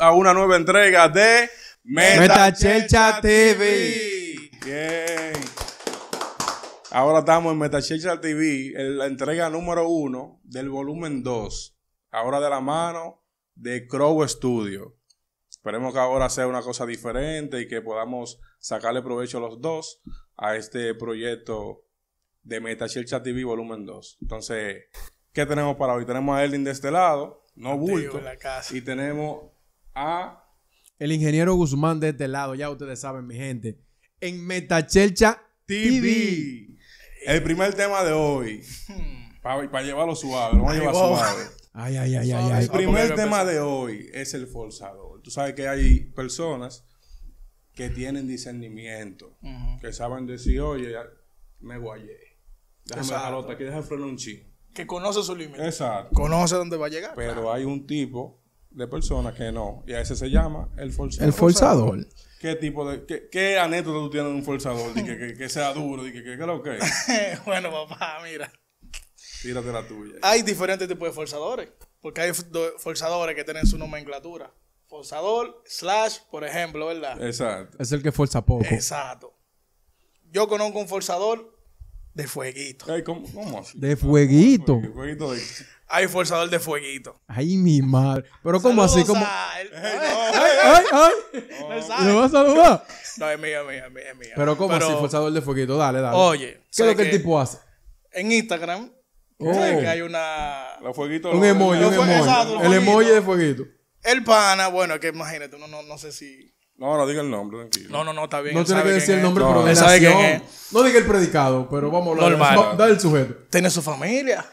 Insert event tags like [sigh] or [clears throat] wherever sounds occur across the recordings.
a una nueva entrega de Metachecha TV. Bien. Ahora estamos en Metachecha TV, en la entrega número uno del volumen 2. Ahora de la mano de Crow Studio. Esperemos que ahora sea una cosa diferente y que podamos sacarle provecho los dos a este proyecto de Metachecha TV volumen 2. Entonces, ¿qué tenemos para hoy? Tenemos a Erling de este lado, no bulto, y tenemos el ingeniero Guzmán de este lado, ya ustedes saben, mi gente, en Metachelcha TV. El primer tema de hoy, hmm. para llevarlo suave, vamos a llevar suave. Ay, ay, ay, ay, ay. El primer tema de hoy es el forzador. Tú sabes que hay personas que tienen discernimiento, que saben decir, oye, me guayé. Déjame dejarlo aquí, déjame frenar un chingo. Que conoce su límite. Exacto. Conoce dónde va a llegar. Pero hay un tipo de personas que no. Y a ese se llama el forzador. ¿Qué tipo de... ¿Qué, anécdota tú tienes de un forzador? que, sea duro, que, [laughs] bueno, papá, mira. Tírate la tuya. Hay diferentes tipos de forzadores. Porque hay forzadores que tienen su nomenclatura. Forzador, slash, por ejemplo, ¿verdad? Exacto. Es el que forza poco. Exacto. Yo conozco un forzador de fueguito. Ay, ¿cómo, cómo así? De fueguito. De fueguito de... Hay forzador de fueguito. Ay, mi madre. Pero ¿cómo así? como. Ay, ay, ay. ¿Lo vas a saludar? No, es mía, es mía, es mío. Pero ¿cómo así, forzador de fueguito? Dale, dale. Oye. ¿Qué es lo que, el tipo hace? En Instagram. Oh. ¿Sabes que hay una... La fueguito. Un emoji, un emoji. El emoji de fueguito. El pana, bueno, que imagínate, no, no sé si no, no diga el nombre. Tranquilo. No, no, no, está bien. No tiene que decir el nombre, pero él sabe quién es. No diga el predicado, pero vamos a hablar. Normal. el sujeto. Tiene su familia.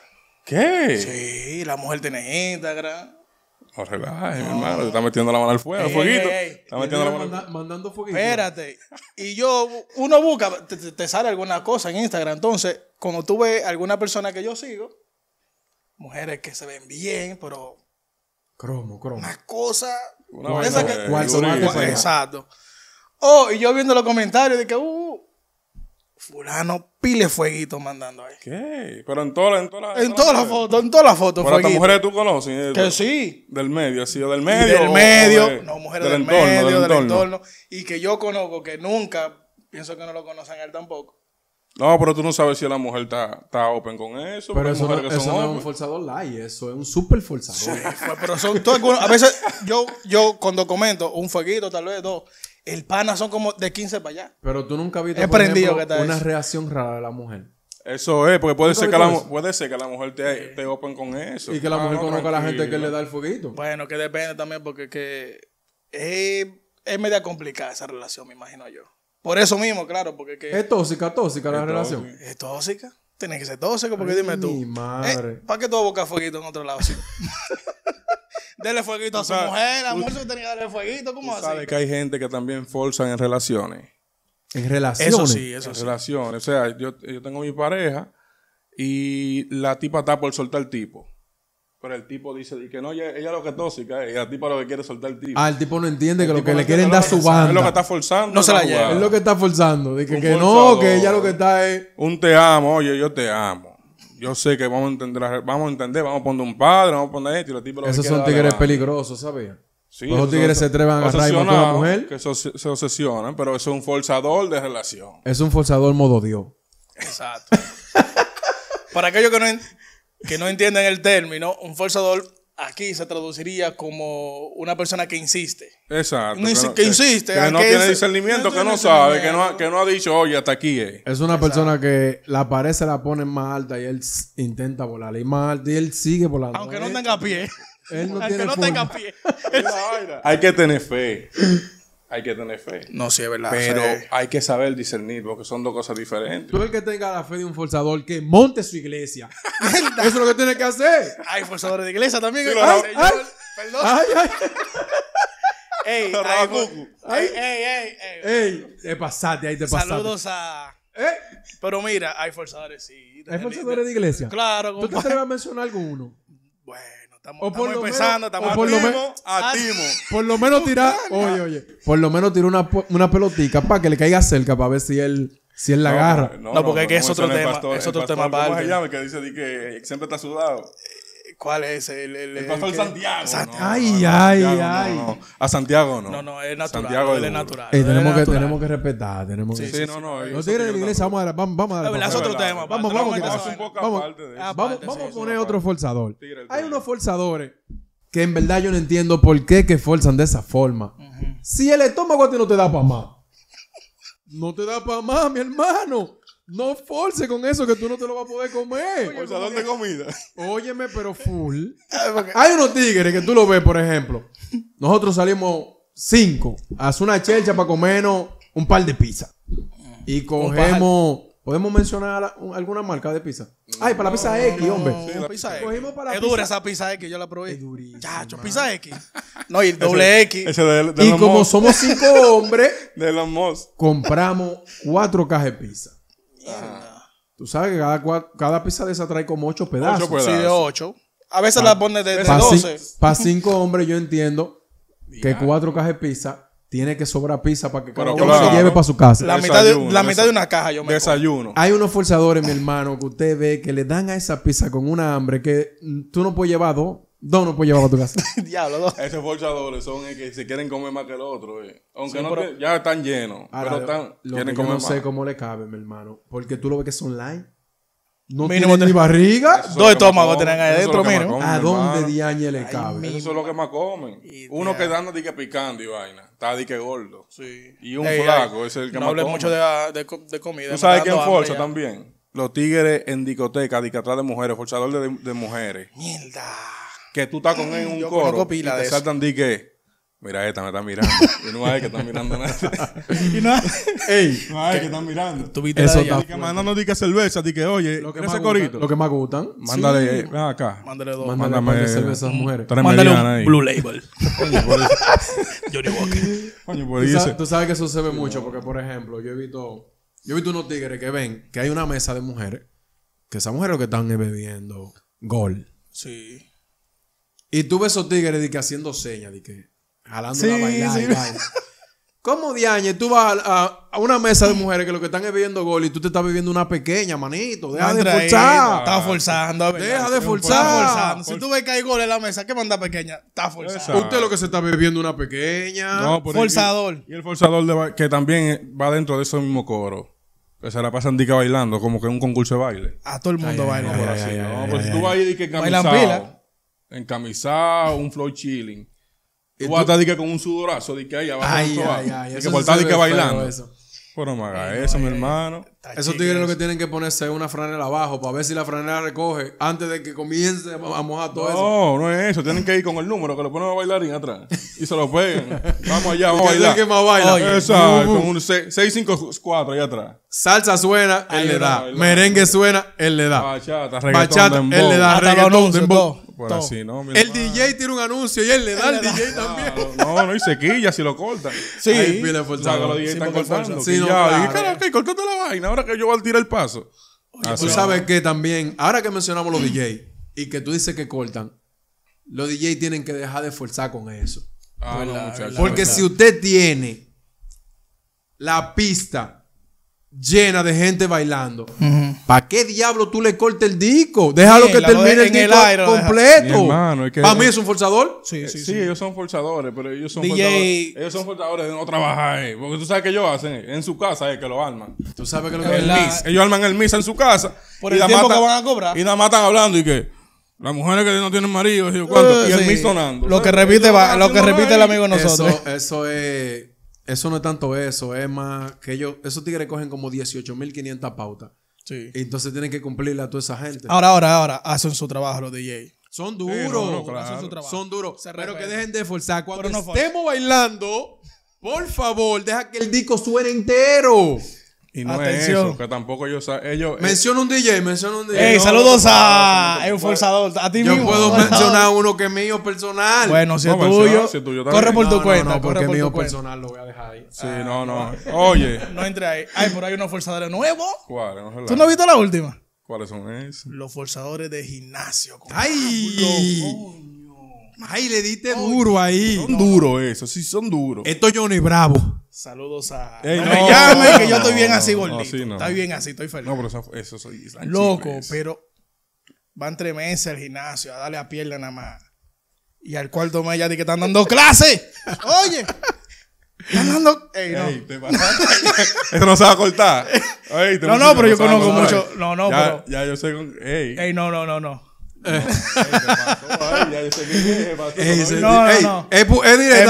¿Qué? Sí, la mujer tiene Instagram. No mi hermano. Te está metiendo la mano al fuego, al fueguito. Está metiendo la mano al Mandando fueguito. Espérate. Y yo, uno busca, te, te sale alguna cosa en Instagram. Entonces, cuando tú ves alguna persona que yo sigo, mujeres que se ven bien, pero Cromo, cromo. Una cosa Exacto. Oh, y yo viendo los comentarios de que, uh, fulano pile fueguito mandando ahí. ¿Qué? Pero en todas las fotos, en todas las fotos Pero las mujeres tú conoces. Eh, que sí. Del medio, así, o del medio. del medio, no, mujeres del, medio, del entorno. Y que yo conozco, que nunca, pienso que no lo conocen a él tampoco, no, pero tú no sabes si la mujer está, open con eso. Pero eso, que son es un forzador eso es un súper forzador. Pues, pero son todos A veces yo, yo cuando comento un fueguito, tal vez dos, el pana son como de 15 para allá. Pero tú nunca viste por una reacción rara de la mujer. Eso es, porque puede ser, que la, puede ser que la mujer te, open con eso. Y que la ah, mujer conozca a la gente que le da el fueguito. Bueno, que depende también, porque es media complicada esa relación, me imagino yo. Por eso mismo, claro, porque... Que es tóxica, tóxica la relación. Es tóxica. Tiene que ser tóxico, porque dime tú. Mi madre. Eh, ¿Para qué tú vas a buscar fueguito en otro lado [laughs] Dele fueguito a su mujer, amor, que tenía que darle fueguito, ¿cómo así? Sabes que hay gente que también forzan en relaciones. En relaciones. Eso sí, eso en relaciones. O sea, yo, yo tengo mi pareja y la tipa está por soltar el tipo. Pero el tipo dice que no, ella, lo que es tóxica eh, y el tipo lo que quiere soltar el tipo. Ah, el tipo no entiende que lo que le quieren dar su banda. Es lo que está forzando. No se la lleva. Es lo que está forzando. Dice que, que no, que ella lo que está es. Un te amo, oye, yo te amo. Yo sé que vamos a entender, vamos a entender, vamos a poner un padre, vamos a poner esto y los tipos lo Esos son tigres peligrosos, ¿sabes? Sí, los tigres se atreven a agarrar y a una mujer. Que se obsesionan, pero eso es un forzador de relación. Es un forzador modo Dios. Exacto. [laughs] Para aquellos que no, que no entienden el término, un forzador aquí se traduciría como una persona que insiste. Exacto. que, insiste. Que no tiene discernimiento, que no sabe, que no, ha, dicho, oye, hasta aquí es. una persona que la pared la pone más alta y él intenta volar y más alta y él sigue volando. Aunque no tenga pie. Aunque no tenga pie. [laughs] Hay que tener fe. [laughs] hay que tener fe. No, sí, es verdad. Pero eh. hay que saber discernir, porque son dos cosas diferentes. Tú el que tenga la fe de un forzador, que monte su iglesia. [laughs] Eso es lo que tiene que hacer. Hay forzadores de iglesia también. Sí, ay, ay, ay, perdón. Ay, ay. [laughs] ey, ay, ey, ey, ey, ey. te pasaste, ahí te pasaste. Saludos a... ¿Eh? Pero mira, hay forzadores, sí. ¿Hay forzadores de iglesia? Claro. ¿Tú te vas a mencionar alguno? Bueno. Estamos, o por lo empezando, menos, estamos ah, por lo menos, Por tirar, oye, oye, por lo menos tirar una, una para que le caiga cerca para ver si él si él la agarra. No, porque es que es otro tema, es otro tema para. se llama? Que dice que siempre está sudado. ¿Cuál es? El, el, el pastor Santiago. ay, ay, ay. a Santiago no. No, no, es natural. Santiago él es natural. tenemos, que, tenemos que respetar. sí, sí, no, no. No tigres de la iglesia, vamos a dar. Vamos, a dar. Es otro Vamos, vamos, vamos. Vamos a poner otro forzador. Hay unos forzadores que en verdad yo no entiendo por qué que forzan de esa forma. Si el estómago a ti no te da para más. No te da para más, mi hermano. No force con eso que tú no te lo vas a poder comer. Oye, o comida? Óyeme, pero full. [laughs] Ah, hay unos tigres que tú lo ves, por ejemplo. Nosotros salimos cinco. a una chelcha para comernos un par de pizza. Y cogemos. ¿Podemos mencionar alguna marca de pizza? Ay, para la pizza X, hombre. Sí, la pizza X. Cogimos para la es pizza. dura esa pizza X, yo la probé. Es durísima. Chacho, pizza X. No, y el doble X. Ese de, y como somos cinco hombres, [laughs] de los compramos cuatro cajas de pizza. Tú sabes que cada, cada pizza de esa trae como ocho pedazos. Ocho A veces la pone de, 12. Para cinco hombres yo entiendo que cuatro cajas de pizza tiene que sobrar pizza para que cada uno se lleve para su casa. La, mitad de, una caja yo me Desayuno. Hay unos forzadores, mi hermano, que usted ve que le dan a esa pizza con una hambre que tú no puedes llevar dos. Dos no puedes llevar a tu casa. [laughs] Diablo, dos. Esos forchadores son el que se quieren comer más que el otro. Eh. Aunque no ya están llenos. Ahora, pero están, yo no sé cómo le cabe, mi hermano. Porque tú lo ves que son online No mínimo ni barriga. Dos estómagos tienen ahí dentro, mínimo. ¿A dónde diañe le cabe? eso es lo que más comen. Uno que dique picando y vaina. Está dique gordo. Sí. Y un flaco, es el que no más hablé mucho de, de, de, comida. ¿Tú sabes quién forza también? Los tigres en discoteca, dique atrás de mujeres, forzador de, de mujeres. Mierda que tú estás con él en un coro y saltan que mira esta me está mirando y no hay que están mirando nada [laughs] y no Ey, no hay que están mirando tú viste eso está que manda cerveza di que oye lo que ese corito lo que más gustan mándale ven acá mándale dos mándale cerveza a mujeres mándale un Blue Label coño por eso [laughs] Johnny Walker por eso tú sabes que eso se ve mucho porque por ejemplo yo he visto yo he visto unos tigres que ven que hay una mesa de mujeres que esas mujeres lo que están bebiendo gol sí y tú ves esos tigres de que haciendo señas, de que jalando una y ¿Cómo diañe tú vas a, una mesa de mujeres que lo que están es bebiendo gol y tú te estás bebiendo una pequeña, manito? Deja de forzar. Está forzando. Deja de forzar. Si tú ves que hay gol en la mesa, ¿qué manda pequeña? Está forzando. Usted lo que se está bebiendo una pequeña. No, forzador. y el forzador que también va dentro de ese mismo coro. Que se la pasan que bailando, como que es un concurso de baile. A todo el mundo baila. no, pero tú vas ahí y que Bailan pila. En encamisado, un flow chilling. Eh, tú vas a estar con un sudorazo de que ahí abajo. Ay, que de que bailando. Pero no me haga eso, mi eh. hermano. Esos tigres lo que tienen que ponerse una franela abajo para ver si la franela recoge antes de que comience a mojar todo eso. No, no es eso. Tienen que ir con el número que lo ponen a bailarín atrás y se lo pegan. [laughs] vamos allá, vamos a bailar. que más baila. Exacto, con un 654 allá atrás. Salsa suena, él le da. Merengue suena, él le da. Bachata, reggaetón, Bachata, él le da. Hasta reggaetón, dembow. Pues así, ¿no? el ah. DJ tiene un anuncio y él le da al DJ también. No, no, hay y si lo corta Sí. Ahí, pile forzado. que están cortando. la vaina, ahora que yo voy a tirar el paso. tú sabes que también, ahora que mencionamos los DJ y que tú dices que cortan, los DJ tienen que dejar de forzar con eso. Ah, porque si usted tiene la pista llena de gente bailando. ¿Para qué diablo tú le cortes el disco? Déjalo que termine el disco completo. ¿Para mí es un forzador? Sí, sí, sí, sí, ellos son forzadores, pero ellos son, forzadores, ellos son forzadores de no trabajar. Eh. porque tú sabes que ellos hacen, eh, en su casa es eh, que lo arman. Tú sabes que lo que el Ellos arman el misa en su casa. y el tiempo que van a cobrar. Y nada más están hablando y que... Las mujeres que no tienen marido, ¿cuánto? y el mix sonando. Lo que repite, lo que repite el amigo de nosotros. eso es eso no es tanto eso, es más que ellos, esos tigres cogen como 18.500 pautas. Sí. Y entonces tienen que cumplirle a toda esa gente. Ahora, ahora, ahora, hacen su trabajo los DJ. Son duros. Son duros. pero que dejen de forzar. Cuando estemos bailando, por favor, deja que el disco suene entero. Y no es eso, que tampoco eh, menciona un DJ, menciona un DJ. Ey, saludos a El Forzador. A ti yo mismo. Yo puedo mencionar uno que es mío personal. Bueno, si es tuyo, corre por tu cuenta. porque mío personal lo voy a dejar ahí. Sí, ah, no, no. [laughs] Oye. no entre ahí. Ay, por ahí unos forzadores nuevos. ¿Cuáles? ¿Tú no has visto la última? ¿Cuáles son esos? Los forzadores de gimnasio. ¡Ay! Ay, le diste duro ahí. Son duros eso, sí, son duros. Esto es Johnny Bravo. Saludos a. no, me llame, que yo estoy bien así, gordito. estoy bien así, estoy feliz. No, pero eso, eso soy. Loco, pero van tres meses al gimnasio a darle a pierna nada más. Y al cuarto mes ya de que están dando clases. [laughs] Oye. Están dando. Ey, no. [laughs] Eso no se va a cortar. no, no, pero yo conozco mucho. No, no, pero. Ya yo sé. Con... Ey. Ey, no, no, no, no. Es directa,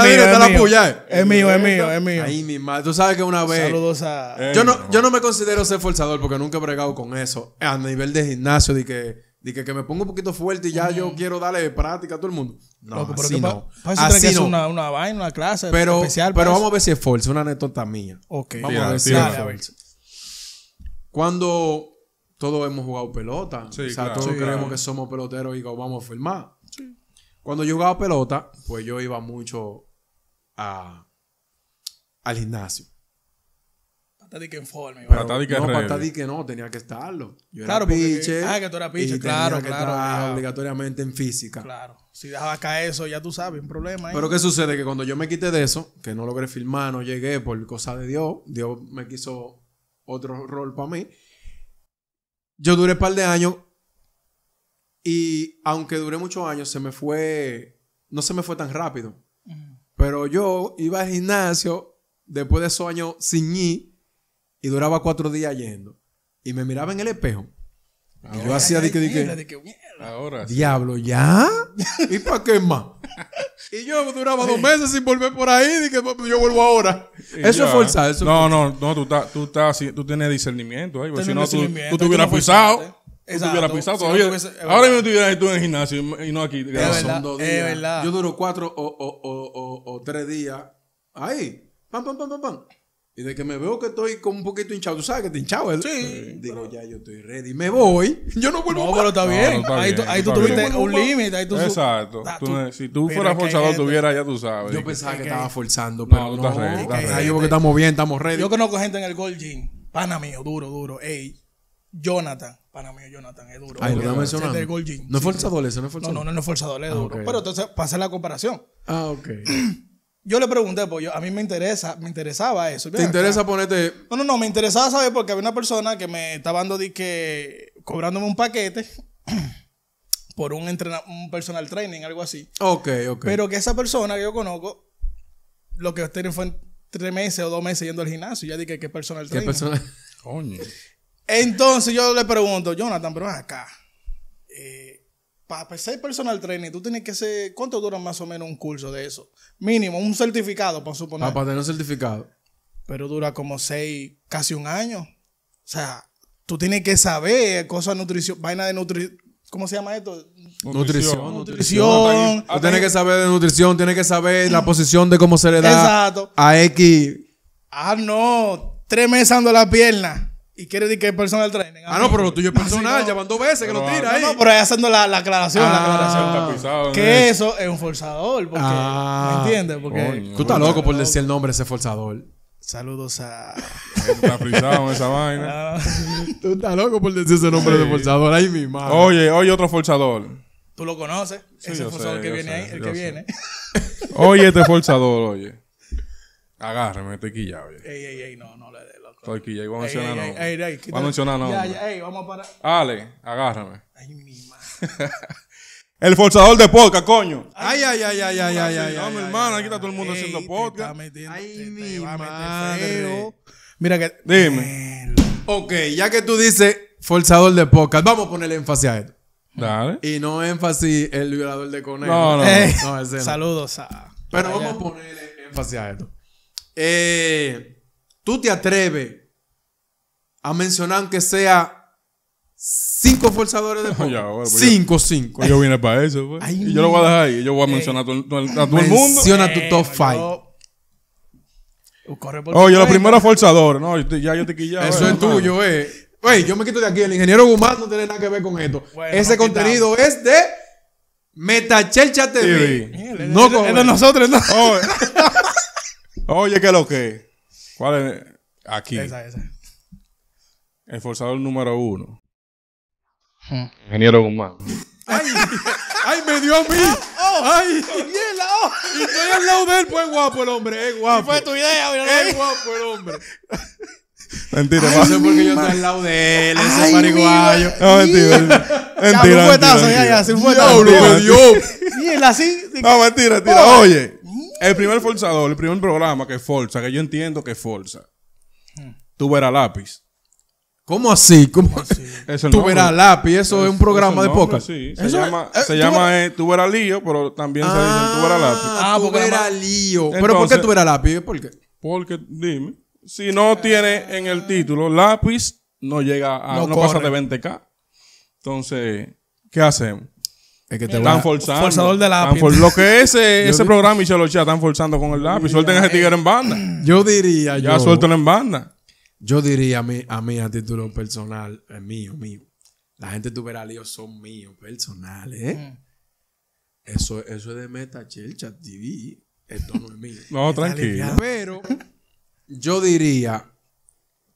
directa la puya. Es mío, es mío, es mío. mi Tú sabes que una vez. Saludos a. Yo no, yo no me considero ser forzador porque nunca he bregado con eso. A nivel de gimnasio, de que. De que, me pongo un poquito fuerte y ya yo quiero darle práctica a todo el mundo. No, pero no. Una, una vaina, una clase pero, especial. Pero vamos a ver si es forza una anécdota mía. Ok. Vamos a ver si es Cuando todos hemos jugado pelota. Sí, o sea, todos creemos que somos peloteros y que vamos a firmar. Sí. Cuando yo jugaba pelota, pues yo iba mucho a, al gimnasio. Patadique en forma. no, patadique no, tenía que estarlo. Yo era piche, Ah, que tú eras piche, claro, tenía claro, obligatoriamente en física. Claro. Si dejaba caer eso, ya tú sabes, un problema. Pero ¿qué sucede? Que cuando yo me quité de eso, que no logré filmar, no llegué por cosa de Dios, Dios me quiso otro rol para mí. Yo duré un par de años y aunque duré muchos años, se me fue, no se me fue tan rápido. Pero yo iba al gimnasio después de esos años sin y duraba cuatro días yendo. Y me miraba en el espejo yo hacía de que, de que, Ahora Diablo, ¿ya? ¿Y para qué más? y yo duraba dos meses sin volver por ahí, y que yo vuelvo ahora. eso es forzado. Eso no, no, no, tú, estás, tú, estás, tú tienes discernimiento ahí, si no, tú, tú te hubieras pisado. Exacto. tuvieras pisado todavía. ahora mismo estuvieras en el gimnasio y no aquí. Es dos días. Yo duro cuatro o, o, o, o tres días ahí. pam, pam, pam, pam. Y de que me veo que estoy como un poquito hinchado, tú sabes que te hinchado, Sí. Eh, digo, ya yo estoy ready, me voy. [laughs] Yo no vuelvo No, pero está bien. No, está ahí, bien, tú, ahí tú tuviste un límite. Ahí tú Exacto. Ah, si tú fueras forzado, tuvieras, este- ya tú sabes. Yo pensaba que, estaba forzando, pero. No, tú estás ready. Yo porque estamos bien, estamos ready. Yo conozco gente en el Gold Gym. Pana mío, duro, duro. Ey, Jonathan. Pana mío, Jonathan, es duro. Ay, lo Del Gold No es forzador ese no es forzado No, no, no es forzador, es ah, duro. Pero entonces, pasa la comparación. Ah, ok. [clears throat] Yo le pregunté, pues yo, a mí me interesa, me interesaba eso. ¿Te interesa ponerte...? No, no, no, me interesaba saber porque había una persona que me estaba dando di que... cobrándome un paquete [clears throat] por un, un personal training, algo así. Ok, ok. Pero que esa persona que yo conozco, lo que tiene fue tres meses o dos meses yendo al gimnasio. Ya dije, ¿qué personal training? Coño. Entonces yo le pregunto, Jonathan, pero acá... Eh, para ser personal trainer, tú tienes que ser. ¿Cuánto dura más o menos un curso de eso? Mínimo, un certificado, para suponer. para tener un certificado. Pero dura como seis, casi un año. O sea, tú tienes que saber cosas de nutrición, vaina de nutrición. ¿Cómo se llama esto? Nutrición. Nutrición. Tú tienes que saber de nutrición, tienes que saber la mm. posición de cómo se le da a X. Ah, no. Tres meses ando la pierna y quiere decir que es personal training. Ah, no, pero lo tuyo es ah, personal, ya van dos veces que lo tira ahí. No, no, pero ahí haciendo la, la aclaración. la ah. que eso es un forzador, porque, ah. ¿me entiendes? Porque, tú estás loco por decir el nombre de ese forzador. Saludos a. Está frisado en esa vaina. Tú estás loco por decir ese nombre de forzador ahí madre. Oye, oye, otro forzador. Tú lo conoces. ese forzador que viene ahí, el que viene. Oye, este forzador, oye. Agárrame, tequilla, oye. Ey, ey, ey, no, no le Estoy aquí, a mencionar vamos a mencionar no. vamos a parar. Ale, agárrame. Ay, mi madre. [laughs] El forzador de podcast, coño. Ay, ay, ay, ay, ay, ay, ay. No, mi hermano, aquí está todo el mundo haciendo podcast. Ay, mi madre. Mira que. Dime. Ok, ya que tú dices forzador de podcast, vamos a ponerle énfasis a esto. Dale. Y no énfasis el violador de conejo. No, no. no, Saludos a. Pero vamos a ponerle énfasis a esto. Eh tú te atreves a mencionar que sea cinco forzadores de [laughs] poco. Pues cinco, yo, cinco. Yo vine para eso, pues. y yo lo voy a dejar ahí. Yo voy a eh, mencionar a, tu, todo el mundo. Menciona tu eh, top 5. five. Oye, los primeros forzadores. No, ya yo te Eso es tuyo, eh. Oye, yo me quito de aquí. El ingeniero Guzmán no tiene nada que ver con esto. Ese contenido es de Metachelcha TV. No, es de nosotros, no. Oye, ¿qué es lo que ¿Cuál Aquí. Esa, esa. El forzador número uno. Hmm. Ingeniero Guzmán. ¡Ay! ¡Ay, me dio a mí! Ah, oh. ¡Ay! y estoy al lado de él, pues guapo el hombre, es guapo. Fue tu idea, mira. Es guapo el hombre. [laughs] Mentira, no sé por yo estoy al lado de él, ese mariguayo. No, mentira. mentira. mentira ya, un puetazo, ya, ya, un fuetazo. Diablo, me dio. Y así. No, mentira, tira. Oye, el primer forzador, el primer programa que forza, que yo entiendo que forza. Tú lápiz. ¿Cómo así? ¿Cómo así? [laughs] lápiz, eso es, un programa de poca. Sí, se llama, Tubera eh, se eh, lío, pero también se dice tú ah, lápiz. Ah, porque era lío. pero ¿por qué tú lápiz? ¿Por qué? Porque, dime, si no tiene en el título lápiz, no llega a, no pasa de 20K. Entonces, ¿qué hacemos? Es que te están forzando. Forzador de lápiz. lo que eh, [laughs] ese, ese programa y se lo están forzando con el lápiz. Suelten a ese eh, tigre en banda. [clears throat] Yo diría. Ya yo, en banda. Yo diría a mí, a mí, a título personal, es eh, mío, mío. La gente tuviera líos son míos, personales. Mm. Eso, eso es de Meta TV. Esto no es mío. [laughs] no, tranquilo. Pero yo diría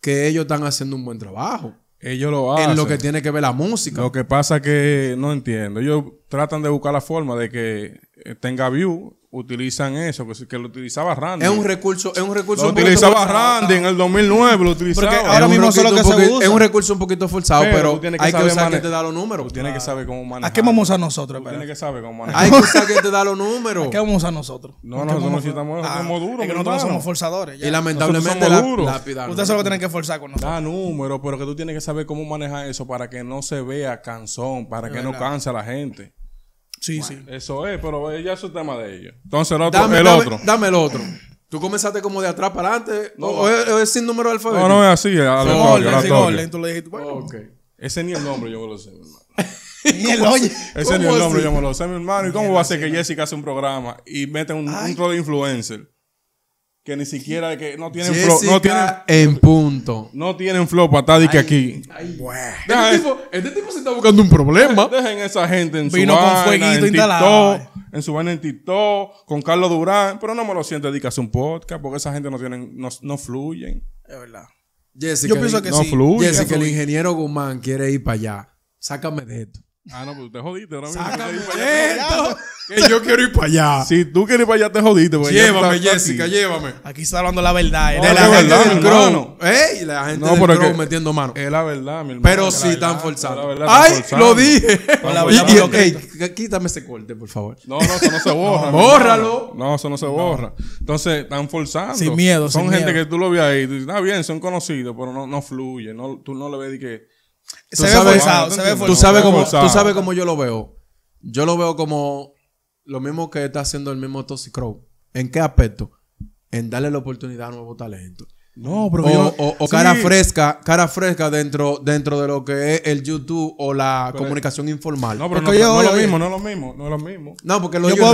que ellos están haciendo un buen trabajo ellos lo hacen. En lo que tiene que ver la música. Lo que pasa que no entiendo. Ellos tratan de buscar la forma de que eh, tenga view, utilizan eso, que, lo utilizaba Randy. Es un recurso, es un recurso. Lo utilizaba Randy en el 2009, lo utilizaba. Porque ahora mismo solo que se usa. Es un recurso un poquito forzado, pero, que hay que usar que te da los números. que saber cómo manejar. ¿A qué vamos a usar nosotros? Tiene que saber cómo manejar. Hay que usar que te da los números. ¿A qué vamos a usar nosotros? No, ah, nosotros no necesitamos, somos duros. que nosotros somos forzadores. Y lamentablemente la, Ustedes solo tienen que forzar con nosotros. Da números, pero que tú tienes que saber cómo manejar eso para que no se vea cansón, para que no canse la gente. Sí, sí. Eso es, pero eh, ya es un tema de ellos. Entonces el otro. Dame el otro. Dame el otro. ¿Tú comenzaste como de atrás para adelante? ¿O, es, sin número alfabeto No, no es así. le Ese ni el nombre yo me lo sé, mi hermano. [laughs] el, ese ni el nombre yo me lo sé, mi hermano. ¿Y cómo va a ser que Jessica hace un programa y mete un, otro de influencer? que ni siquiera que no tienen flow. No tienen, en punto. No tienen flow para que aquí. este, tipo, este, tipo, se está buscando un problema. Dejen esa gente en su vaina, en TikTok, eh. en su vaina en TikTok, con Carlos Durán. Pero no me lo siento, hace un podcast porque esa gente no, tienen, no, fluyen. Es verdad. Yo pienso que no sí. Jessica, el ingeniero Guzmán quiere ir para allá. Sácame de esto. Ah, no, pues te jodiste ahora mismo. [laughs] que yo quiero ir para allá. Si tú quieres ir para allá, te jodiste. Pues llévame, Jessica, llévame. Aquí está hablando la verdad. Eh, no, de la, verdad, del crono. ¿Eh? La gente no, metiendo mano. Es la verdad, mi hermano. Pero sí, están forzando. Ay, lo dije. Y, okay, quítame ese corte, por favor. No, no, eso no se [laughs] borra. Bórralo. No, eso no se borra. Entonces, están forzando. Sin miedo, Son gente que tú lo ves ahí. Tú dices, ah, bien, son conocidos, pero no, no fluye. No, tú no le ves que se ve forzado, se ve forzado. Tú sabes, cómo, tú sabes cómo yo lo veo. Yo lo veo como lo mismo que está haciendo el mismo Toxic Crow. ¿En qué aspecto? En darle la oportunidad a nuevos talentos No, pero o, yo, o, cara fresca, cara fresca dentro, dentro de lo que es el YouTube o la comunicación informal. No, pero no, yo, lo mismo, no lo mismo, no lo mismo. No, porque lo yo puedo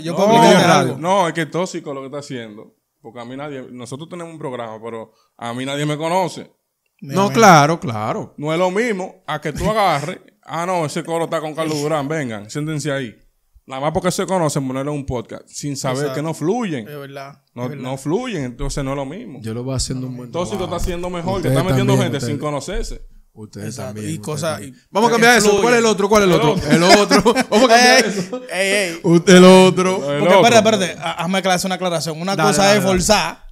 yo puedo No, es que es tóxico lo que está haciendo, porque a mí nadie, nosotros tenemos un programa, pero a mí nadie me conoce. No, claro, claro. No es lo mismo a que tú agarres. [laughs] ah, no, ese coro está con Carlos Durán. Vengan, siéntense ahí. Nada más porque se conocen, ponerle un podcast sin saber que no fluyen. verdad, no, No fluyen, entonces no es lo mismo. Yo lo voy haciendo un buen Entonces lo está haciendo mejor, que está metiendo gente sin conocerse. Ustedes también. Y Vamos a cambiar eso. ¿Cuál es el otro? ¿Cuál es el otro? El otro. [laughs] Vamos a cambiar Ey, ey. el otro. porque, espérate, espérate. Ah, hazme una aclaración. Una cosa es forzar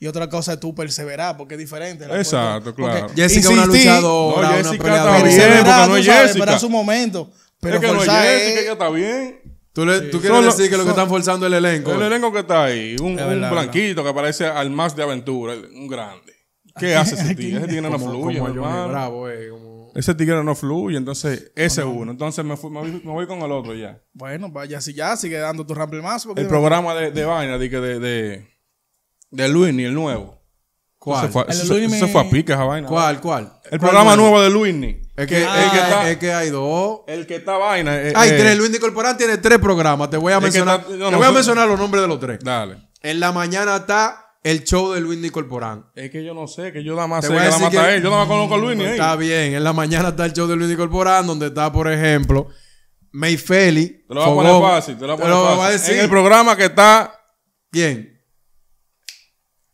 y otra cosa es tú perseverar, porque es diferente. Exacto, claro. Porque Jessica es una luchadora, no, Jessica una está bien, porque no es Jessica. Esperar su momento. Pero es que no es Jessica, ella está bien. Tú, tú quieres decir que lo que están forzando el elenco. El elenco que está ahí, un, blanquito que parece al más de aventura, un grande. ¿Qué hace ese tigre? Ese tigre no fluye, como hermano. Bravo, eh, Ese tigre no fluye, entonces ese es uno. Entonces me, voy, con el otro ya. Bueno, vaya, si ya sigue dando tu más. El programa de, vaina, de, que de de Luini, el nuevo. ¿Cuál? fue, el fue a pique esa vaina. ¿Cuál, cuál? El programa nuevo, de Luini. Es que, que hay dos. El que está vaina. Ah, eh, hay eh. tres. Luini Corporal tiene tres programas. Te voy a mencionar. te voy a mencionar los nombres de los tres. Dale. En la mañana está el show de Luis Corporán. Es que yo no sé, que yo nada más sé él. Yo nada más conozco a Luis pues Está bien, en la mañana está el show de Luis Corporán, donde está, por ejemplo, May Feli. Te lo voy a poner fácil, te lo voy a poner fácil. Voy a decir. En el programa que está. Bien.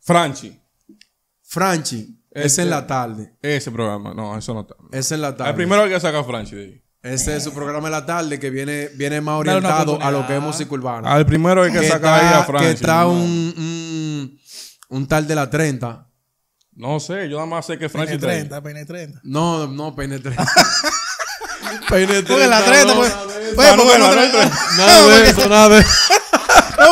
Franchi. Franchi. Este, ese en la tarde. Ese programa, no, eso no está. Ese en la tarde. El primero que saca Franchi de ahí. Ese es su programa en la tarde que viene, viene más orientado a lo que es música urbana. Al primero hay que, saca sacar ahí a Franchi. Que trae un, un, un, tal de la 30. No sé, yo nada más sé que Franchi trae. 30, peine 30. No, no, peine 30. peine 30. Porque la 30, no, 30 nada de eso, nada de eso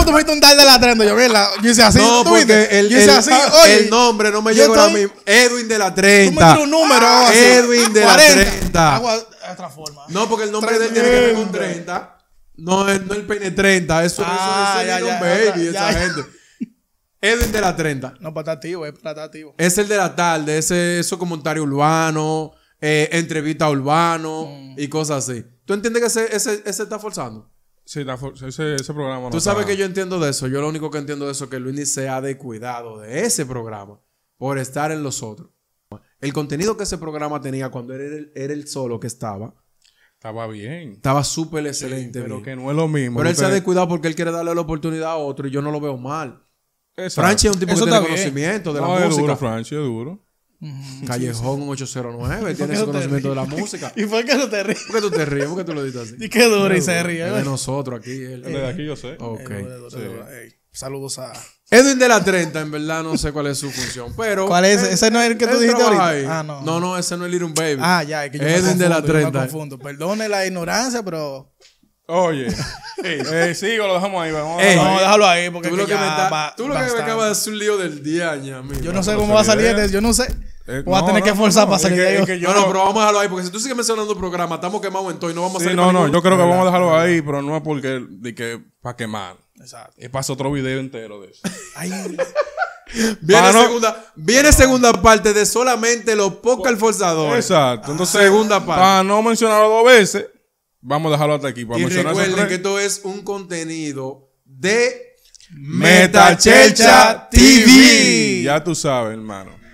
tú me un tal de la 30 Yo, la, yo hice así. No, porque el, ah, el, nombre no me llegó a mí. Edwin de la 30. Tú me un número. Ah, Edwin de la 30. otra forma. No, porque el nombre de él tiene que ver con 30. No, es no el pene 30. Eso, eso, eso ah, ya, es ya, baby, esa gente. Edwin de la 30. No, patativo, pues, es patativo. Es el de la tarde, Es eso comentario urbano, eh, entrevista urbano mm. y cosas así. ¿Tú entiendes que ese, ese está forzando? Sí, ese, programa. Tú sabes que yo entiendo de eso. Yo lo único que entiendo de eso es que Luis se ha de cuidado de ese programa por estar en los otros. El contenido que ese programa tenía cuando era el, era el solo que estaba. Estaba bien. Estaba súper excelente. pero que no es lo mismo. Pero él se ha descuidado porque él quiere darle la oportunidad a otro y yo no lo veo mal. Franchi es un tipo de que conocimiento de la música. duro, Franchi es duro. Callejón 809 tiene conocimiento de la música. [laughs] ¿Y por qué no te ríes? ¿Por qué tú te ríes? ¿Por qué tú lo dices así? [laughs] ¿Y qué duro y se ríe? de nosotros aquí. El de aquí yo sé. Ok. Saludos a. Edwin de la 30, en verdad no sé cuál es su función, pero. ¿Cuál es? ¿Ese no es el que tú dijiste ahorita? Ah, no. No, no, ese no es Little Baby. Ah, ya, Edwin de la 30. Perdone la ignorancia, pero. Oye, [laughs] eh, sí, o lo dejamos ahí. Vamos a eh, ahí. vamos a dejarlo ahí porque Tú lo que me, ya acabas de hacer un lío del día, amigo. Yo no sé cómo va a salir, este, yo no sé. Eh, Voy a tener que forzar para salir que- de yo- No, no, pero vamos a dejarlo ahí, porque si tú sigues mencionando programa estamos quemados en todo y no vamos a salir no, no, yo creo que vamos a dejarlo ahí, pero no es porque de que para quemar. Exacto. Y pasa otro video entero de eso. [laughs] Ay, Viene, segunda, viene segunda parte de solamente los el pues, forzadores. Exacto. Entonces, Segunda parte. para no mencionarlo dos veces, Vamos a dejarlo hasta aquí. Para y recuerden que esto es un contenido de Checha TV. Ya tú sabes, hermano.